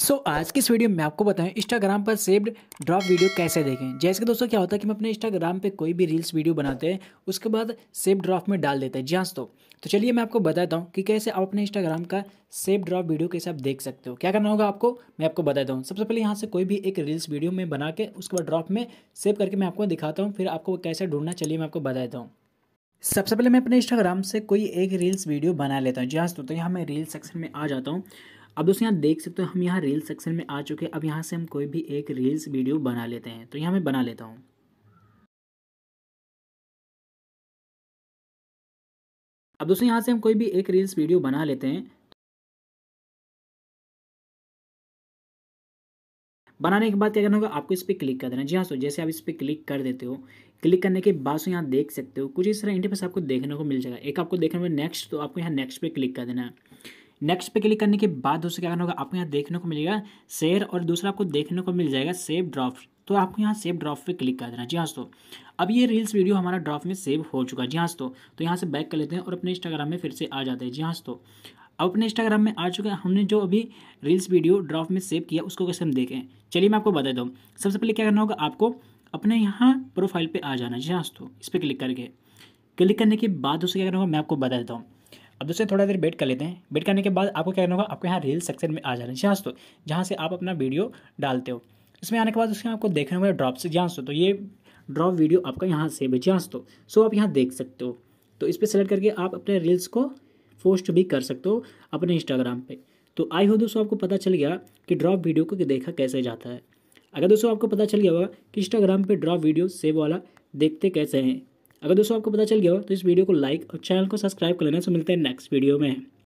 सो so, आज की इस वीडियो में आपको बताएं इंस्टाग्राम पर सेव्ड ड्रॉप वीडियो कैसे देखें जैसे कि दोस्तों क्या होता है कि हम अपने इंस्टाग्राम पे कोई भी रील्स वीडियो बनाते हैं उसके बाद सेव ड्रॉप में डाल देते हैं जी हाँ तो चलिए मैं आपको बताता हूँ कि कैसे आप अपने इंस्टाग्राम का सेव ड्रॉप वीडियो कैसे आप देख सकते हो क्या करना होगा आपको मैं आपको बताता हूँ सबसे पहले यहाँ से कोई भी एक रील्स वीडियो में बना के उसके बाद ड्रॉप में सेव करके मैं आपको दिखाता हूँ फिर आपको कैसे ढूंढना चलिए मैं आपको बताता हूँ सबसे पहले मैं अपने इंस्टाग्राम से कोई एक रील्स वीडियो बना लेता हूँ जी हाँ तो यहाँ मैं रील्स सेक्शन में आ जाता हूँ अब दोस्तों यहाँ देख सकते हो हम यहाँ रील सेक्शन में आ चुके हैं अब यहाँ से हम कोई भी एक रील्स वीडियो बना लेते हैं तो यहाँ मैं बना लेता हूँ अब दोस्तों यहाँ से हम कोई भी एक रील्स वीडियो बना लेते हैं बनाने के बाद क्या करना होगा आपको इस पर क्लिक कर देना जी हाँ सो तो जैसे आप इस पर क्लिक कर देते हो क्लिक करने के बाद सो यहाँ देख सकते हो कुछ इस तरह इंटरफेस आपको देखने को मिल जाएगा एक आपको देखने में नेक्स्ट तो आपको यहाँ नेक्स्ट पे क्लिक कर देना है नेक्स्ट पे क्लिक करने के बाद दोस्तों क्या करना होगा आपको यहाँ देखने को मिलेगा शेयर और दूसरा आपको देखने को मिल जाएगा सेव ड्राफ्ट तो आपको यहाँ सेव ड्राफ्ट पे क्लिक कर देना जी हाँ दोस्तों अब ये रील्स वीडियो हमारा ड्राफ्ट में सेव हो चुका है जी हाँ दोस्तों तो यहाँ से बैक कर लेते हैं और अपने इंस्टाग्राम में फिर से आ जाते हैं जी हाँ दोस्तों अब अपने इंस्टाग्राम में आ चुका है हमने जो अभी रील्स वीडियो ड्राफ्ट में सेव किया उसको कैसे हम देखें चलिए मैं आपको बता दूँ सबसे पहले क्या करना होगा आपको अपने यहाँ प्रोफाइल पर आ जाना जी हाँ दोस्तों इस पर क्लिक करके क्लिक करने के बाद दोस्तों क्या करना होगा मैं आपको बता देता हूँ अब दोस्तों थोड़ा देर वेट कर लेते हैं वेट करने के बाद आपको क्या करना होगा आपको यहाँ रील सेक्शन में आ जाना है जहाँ तो जहाँ से आप अपना वीडियो डालते हो इसमें आने के बाद उसमें आपको देखना होगा ड्रॉप से जहाँ तो ये ड्रॉप वीडियो आपका यहाँ सेव है जहाँ तो सो आप यहाँ देख सकते हो तो इस पर सेलेक्ट करके आप अपने रील्स को पोस्ट भी कर सकते हो अपने इंस्टाग्राम पर तो आई हो दोस्तों आपको पता चल गया कि ड्रॉप वीडियो को देखा कैसे जाता है अगर दोस्तों आपको पता चल गया होगा कि इंस्टाग्राम पर ड्रॉप वीडियो सेव वाला देखते कैसे हैं अगर दोस्तों आपको पता चल गया हो तो इस वीडियो को लाइक और चैनल को सब्सक्राइब कर लेना सो मिलते हैं नेक्स्ट वीडियो में